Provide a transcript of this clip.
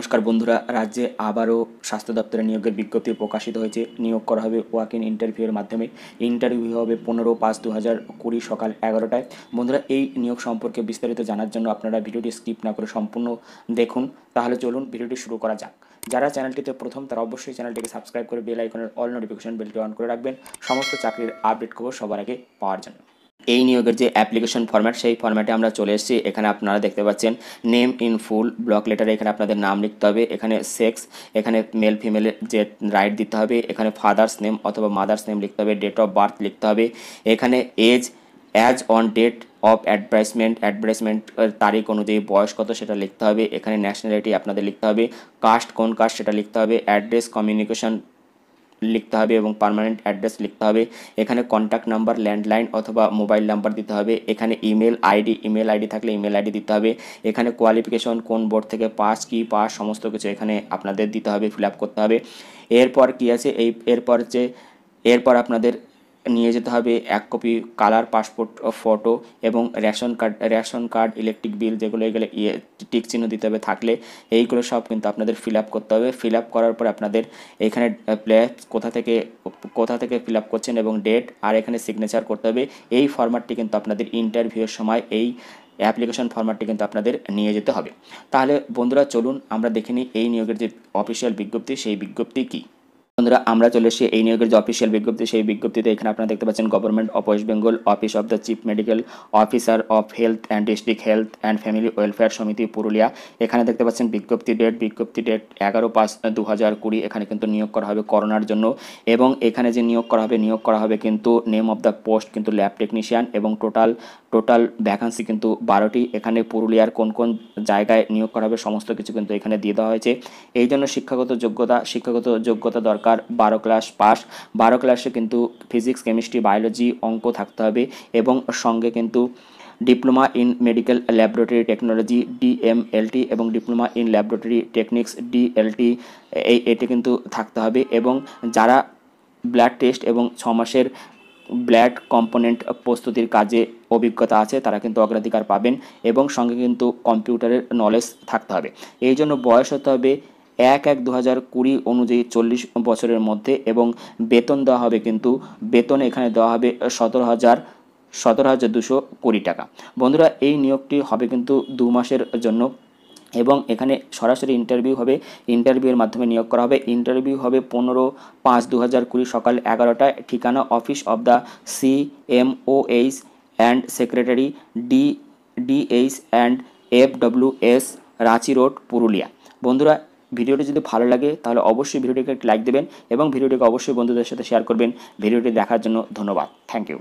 নমস্কার বন্ধুরা রাজ্যে আবারও স্বাস্থ্য দপ্তরের নিয়োগের বিজ্ঞপ্তি প্রকাশিত হয়েছে নিয়োগ করা হবে ওয়াক ইন ইন্টারভিউয়ের মাধ্যমে ইন্টারভিউ হবে পনেরো পাঁচ দু হাজার কুড়ি সকাল এগারোটায় বন্ধুরা এই নিয়োগ সম্পর্কে বিস্তারিত জানার জন্য আপনারা ভিডিওটি স্কিপ না করে সম্পূর্ণ দেখুন তাহলে চলুন ভিডিওটি শুরু করা যাক যারা চ্যানেলটিতে প্রথম তারা অবশ্যই চ্যানেলটিকে সাবস্ক্রাইব করে বেল আইকনের অল নোটিফিকেশন বেলটি অন করে রাখবেন সমস্ত চাকরির আপডেট খবর সবার আগে পাওয়ার জন্য এই নিয়োগের যে অ্যাপ্লিকেশন ফর্ম্যাট সেই ফর্ম্যাটে আমরা চলে এসেছি এখানে আপনারা দেখতে পাচ্ছেন নেম ইন ফুল ব্লক লেটারে এখানে আপনাদের নাম লিখতে হবে এখানে সেক্স এখানে মেল ফিমেলের যে রাইট দিতে হবে এখানে ফাদার্স নেম অথবা মাদার্স নেম লিখতে হবে ডেট অফ বার্থ লিখতে হবে এখানে age as on date of advertisement advertisement তারিখ অনুযায়ী বয়স কত সেটা লিখতে হবে এখানে ন্যাশনালিটি আপনাদের লিখতে হবে কাস্ট কোন কাস্ট সেটা লিখতে হবে অ্যাড্রেস কমিউনিকেশন লিখতে হবে এবং পারমানেন্ট অ্যাড্রেস লিখতে হবে এখানে কন্ট্যাক্ট নাম্বার ল্যান্ডলাইন অথবা মোবাইল নাম্বার দিতে হবে এখানে ইমেল আইডি ইমেল আইডি থাকলে ইমেল আইডি দিতে হবে এখানে কোয়ালিফিকেশন কোন বোর্ড থেকে পাস কি পাস সমস্ত কিছু এখানে আপনাদের দিতে হবে ফিল করতে হবে এরপর কি আছে এই এরপর যে এরপর আপনাদের নিয়ে যেতে হবে এক কপি কালার পাসপোর্ট ফটো এবং ration card ration card electric bill যেগুলো এগুলো ইয়ে টিক চিহ্ন দিতে হবে থাকলে এইগুলো সব কিন্তু আপনাদের ফিল আপ করতে হবে ফিল আপ করার পর আপনাদের এখানে প্লেস uh, কোথা থেকে কোথা থেকে ফিল আপ করছেন এবং ডেট আর এখানে সিগনেচার করতে হবে এই ফরম্যাটটি কিন্তু আপনাদের ইন্টারভিউয়ের সময় এই অ্যাপ্লিকেশন ফর্ম্যাটটি কিন্তু আপনাদের নিয়ে যেতে হবে তাহলে বন্ধুরা চলুন আমরা দেখে নিই এই নিয়োগের যে অফিসিয়াল বিজ্ঞপ্তি সেই বিজ্ঞপ্তি কী বন্ধুরা আমরা চলে এসেছি এই নিয়োগের যে অফিসিয়াল বিজ্ঞপ্তি সেই বিজ্ঞপ্তিতে এখানে আপনারা দেখতে পাচ্ছেন government of West Bengal office of the chief medical officer of health and district health and family welfare সমিতি পুরুলিয়া এখানে দেখতে পাচ্ছেন বিজ্ঞপ্তি ডেট বিজ্ঞপ্তি ডেট এগারো পাঁচ দু হাজার কুড়ি এখানে কিন্তু নিয়োগ করা হবে করোনার জন্য এবং এখানে যে নিয়োগ করা হবে নিয়োগ করা হবে কিন্তু নেম অফ দ্য পোস্ট কিন্তু ল্যাব টেকনিশিয়ান এবং টোটাল টোটাল ভ্যাকান্সি কিন্তু বারোটি এখানে পুরুলিয়ার কোন কোন জায়গায় নিয়োগ করা হবে সমস্ত কিছু কিন্তু এখানে দিয়ে দেওয়া হয়েছে এই জন্য শিক্ষাগত যোগ্যতা শিক্ষাগত যোগ্যতা দরকার দরকার বারো ক্লাস পাস বারো ক্লাসে কিন্তু ফিজিক্স কেমিস্ট্রি বায়োলজি অঙ্ক থাকতে হবে এবং সঙ্গে কিন্তু diploma in medical laboratory technology DMLT এবং diploma in laboratory technics DLT এই এটি কিন্তু থাকতে হবে এবং যারা ব্লাড টেস্ট এবং ছ মাসের ব্লাড কম্পোনেন্ট প্রস্তুতির কাজে অভিজ্ঞতা আছে তারা কিন্তু অগ্রাধিকার পাবেন এবং সঙ্গে কিন্তু কম্পিউটারের নলেজ থাকতে হবে এই জন্য বয়স হতে হবে এক এক দু হাজার কুড়ি অনুযায়ী চল্লিশ বছরের মধ্যে এবং বেতন দেওয়া হবে কিন্তু বেতন এখানে দেওয়া হবে সতেরো হাজার সতেরো হাজার দুশো কুড়ি টাকা বন্ধুরা এই নিয়োগটি হবে কিন্তু দু মাসের জন্য এবং এখানে সরাসরি ইন্টারভিউ হবে ইন্টারভিউয়ের মাধ্যমে নিয়োগ করা হবে ইন্টারভিউ হবে পনেরো পাঁচ দু হাজার কুড়ি সকাল এগারোটায় ঠিকানা office of the C M O H and secretary D DH and F W S Ranchi road Purulia বন্ধুরা ভিডিওটি যদি ভালো লাগে তাহলে অবশ্যই ভিডিওটিকে একটি লাইক দেবেন এবং ভিডিওটিকে অবশ্যই বন্ধুদের সাথে শেয়ার করবেন ভিডিওটি দেখার জন্য ধন্যবাদ থ্যাংক ইউ